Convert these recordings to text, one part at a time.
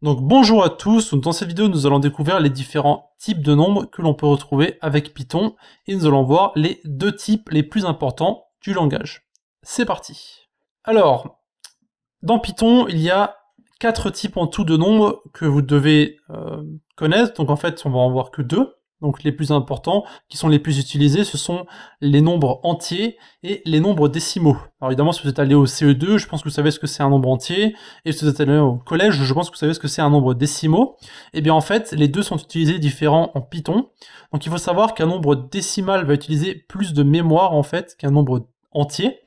Donc bonjour à tous, dans cette vidéo nous allons découvrir les différents types de nombres que l'on peut retrouver avec Python et nous allons voir les deux types les plus importants du langage. C'est parti Alors, dans Python il y a quatre types en tout de nombres que vous devez euh, connaître, donc en fait on va en voir que deux. Donc les plus importants, qui sont les plus utilisés, ce sont les nombres entiers et les nombres décimaux. Alors évidemment, si vous êtes allé au CE2, je pense que vous savez ce que c'est un nombre entier, et si vous êtes allé au collège, je pense que vous savez ce que c'est un nombre décimaux. Et eh bien en fait, les deux sont utilisés différents en Python. Donc il faut savoir qu'un nombre décimal va utiliser plus de mémoire en fait qu'un nombre entier,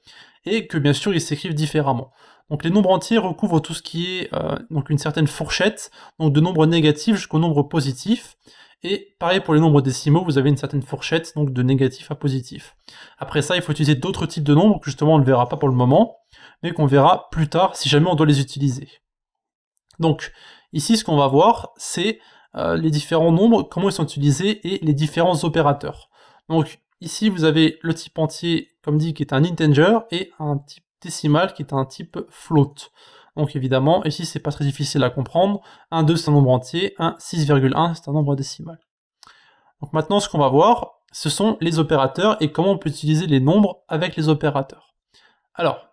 et que bien sûr ils s'écrivent différemment. Donc les nombres entiers recouvrent tout ce qui est euh, donc une certaine fourchette, donc de nombres négatifs jusqu'aux nombres positifs. Et pareil pour les nombres décimaux, vous avez une certaine fourchette, donc de négatif à positif. Après ça, il faut utiliser d'autres types de nombres que justement on ne verra pas pour le moment, mais qu'on verra plus tard si jamais on doit les utiliser. Donc ici, ce qu'on va voir, c'est euh, les différents nombres, comment ils sont utilisés et les différents opérateurs. Donc ici, vous avez le type entier, comme dit, qui est un integer, et un type décimal qui est un type float. Donc évidemment, ici c'est pas très difficile à comprendre. 1, 2 c'est un nombre entier, 1, 6,1 c'est un nombre décimal. Donc maintenant ce qu'on va voir, ce sont les opérateurs et comment on peut utiliser les nombres avec les opérateurs. Alors,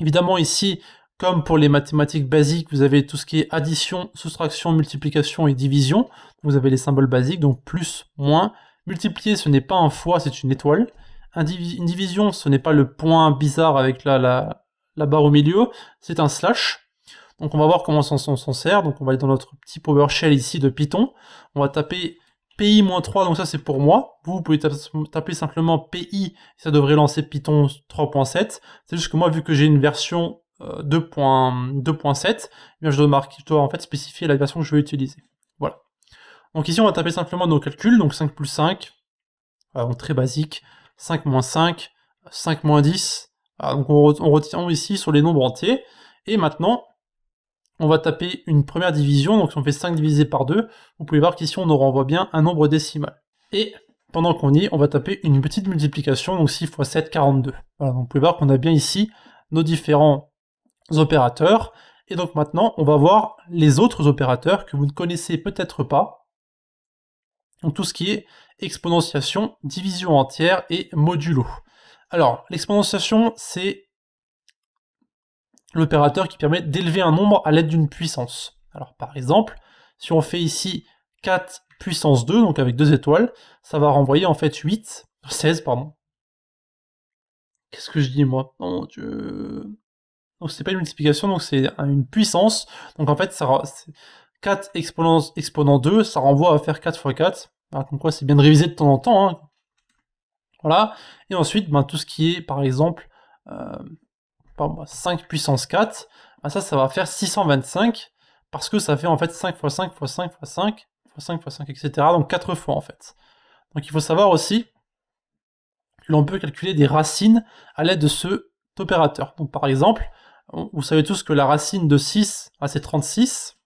évidemment ici, comme pour les mathématiques basiques, vous avez tout ce qui est addition, soustraction, multiplication et division. Vous avez les symboles basiques, donc plus, moins. Multiplier, ce n'est pas un fois, c'est une étoile. une division, ce n'est pas le point bizarre avec la, la, la barre au milieu, c'est un slash. Donc on va voir comment on s'en sert. Donc on va aller dans notre petit PowerShell ici de Python. On va taper pi-3, donc ça c'est pour moi. Vous, pouvez taper simplement pi, ça devrait lancer Python 3.7. C'est juste que moi, vu que j'ai une version 2.7, euh, eh je, dois marquer, en fait spécifier la version que je veux utiliser. Voilà. Donc ici, on va taper simplement nos calculs, donc 5 plus 5, ah, donc très basique, 5 moins 5, 5 moins 10, ah, on, retient ici sur les nombres entiers. Et maintenant, on va taper une première division, donc si on fait 5 divisé par 2, vous pouvez voir qu'ici on nous renvoie bien un nombre décimal. Et pendant qu'on y est, on va taper une petite multiplication, donc 6 x 7, 42. Voilà, vous pouvez voir qu'on a bien ici nos différents opérateurs. Et donc maintenant, on va voir les autres opérateurs que vous ne connaissez peut-être pas. Donc tout ce qui est exponentiation, division entière et modulo. Alors, l'exponentiation, c'est l'opérateur qui permet d'élever un nombre à l'aide d'une puissance. Alors, par exemple, si on fait ici 4 puissance 2, donc avec deux étoiles, ça va renvoyer en fait 8, 16, pardon. Qu'est-ce que je dis, moi oh, Mon Dieu Donc, c'est pas une multiplication, donc c'est une puissance. Donc, en fait, ça, 4 exponent, 2, ça renvoie à faire 4 x 4. Alors, comme quoi, c'est bien de réviser de temps en temps, hein, voilà. Et ensuite, ben, tout ce qui est, par exemple, 5 euh, ben, puissance 4, ben, ça, ça va faire 625, parce que ça fait en fait 5 x 5 x 5 x 5 x 5 x 5, etc. Donc 4 fois en fait. Donc il faut savoir aussi que l'on peut calculer des racines à l'aide de cet opérateur. Donc par exemple, vous savez tous que la racine de 6, c'est 36.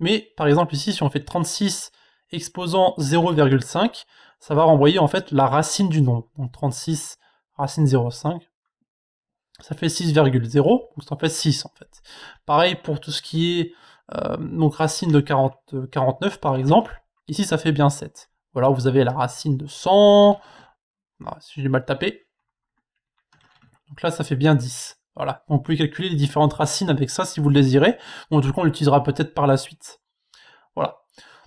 Mais par exemple ici, si on fait 36 exposant 0,5, ça va renvoyer en fait la racine du nombre. Donc 36 racine 0,5, ça fait 6,0, donc ça fait 6 en fait. Pareil pour tout ce qui est euh, donc racine de 40, 49 euh, par exemple, ici ça fait bien 7. Voilà, vous avez la racine de 100, ah, si j'ai mal tapé. Donc là ça fait bien 10. Voilà, on peut calculer les différentes racines avec ça si vous le désirez, On en tout cas on l'utilisera peut-être par la suite. Voilà.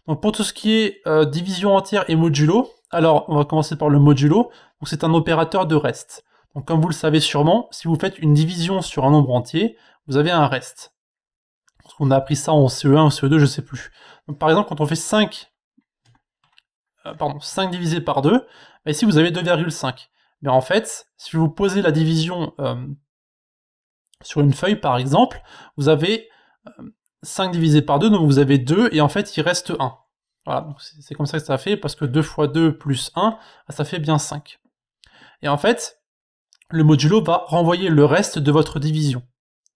Donc pour tout ce qui est euh, division entière et modulo, alors, on va commencer par le modulo. c'est un opérateur de reste. comme vous le savez sûrement, si vous faites une division sur un nombre entier, vous avez un reste. On a appris ça en CE1 ou CE2, je ne sais plus. par exemple, quand on fait 5, 5 euh, divisé par 2, ben, ici vous avez 2,5. Mais ben, en fait, si vous posez la division euh, sur une feuille, par exemple, vous avez 5 euh, divisé par 2, donc vous avez 2, et en fait, il reste 1. Voilà, c'est comme ça que ça fait, parce que 2 fois 2 plus 1, bah, ça fait bien 5. Et en fait, le modulo va renvoyer le reste de votre division.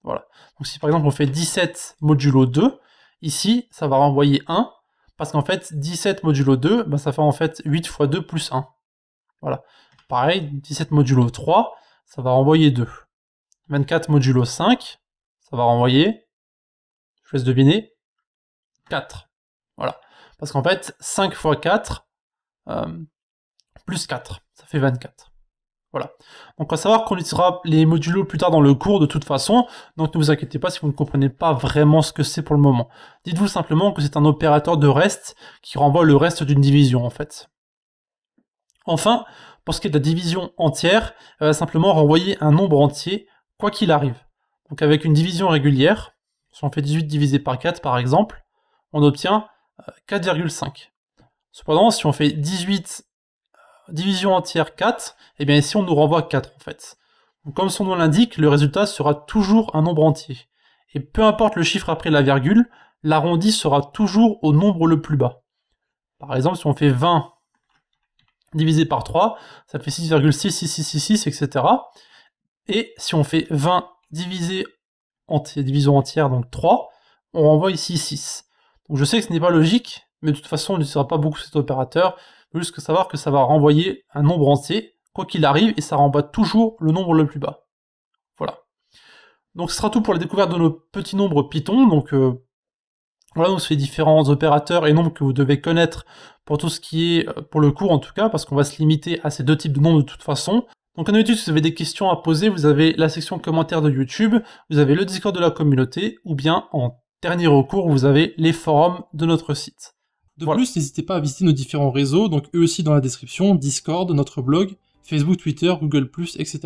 Voilà. Donc si par exemple on fait 17 modulo 2, ici, ça va renvoyer 1, parce qu'en fait, 17 modulo 2, bah, ça fait en fait 8 fois 2 plus 1. Voilà. Pareil, 17 modulo 3, ça va renvoyer 2. 24 modulo 5, ça va renvoyer, je vous laisse deviner, 4. Voilà. Parce qu'en fait, 5 fois 4, euh, plus 4, ça fait 24. Voilà. Donc à savoir qu'on utilisera les modulos plus tard dans le cours de toute façon, donc ne vous inquiétez pas si vous ne comprenez pas vraiment ce que c'est pour le moment. Dites-vous simplement que c'est un opérateur de reste qui renvoie le reste d'une division en fait. Enfin, pour ce qui est de la division entière, elle va simplement renvoyer un nombre entier, quoi qu'il arrive. Donc avec une division régulière, si on fait 18 divisé par 4 par exemple, on obtient 4,5. Cependant, si on fait 18 euh, division entière 4, et eh bien ici on nous renvoie 4 en fait. comme son nom l'indique, le résultat sera toujours un nombre entier. Et peu importe le chiffre après la virgule, l'arrondi sera toujours au nombre le plus bas. Par exemple, si on fait 20 divisé par 3, ça fait 6,6666, etc. Et si on fait 20 divisé en division entière, donc 3, on renvoie ici 6. Donc je sais que ce n'est pas logique, mais de toute façon on n'utilisera pas beaucoup cet opérateur, il faut juste savoir que ça va renvoyer un nombre entier, quoi qu'il arrive, et ça renvoie toujours le nombre le plus bas. Voilà. Donc ce sera tout pour la découverte de nos petits nombres Python, donc euh, voilà, on se fait différents opérateurs et nombres que vous devez connaître pour tout ce qui est, euh, pour le cours en tout cas, parce qu'on va se limiter à ces deux types de nombres de toute façon. Donc en habitude, si vous avez des questions à poser, vous avez la section commentaires de YouTube, vous avez le Discord de la communauté, ou bien en Dernier recours, vous avez les forums de notre site. De plus, n'hésitez pas à visiter nos différents réseaux, donc eux aussi dans la description, Discord, notre blog, Facebook, Twitter, Google+, etc.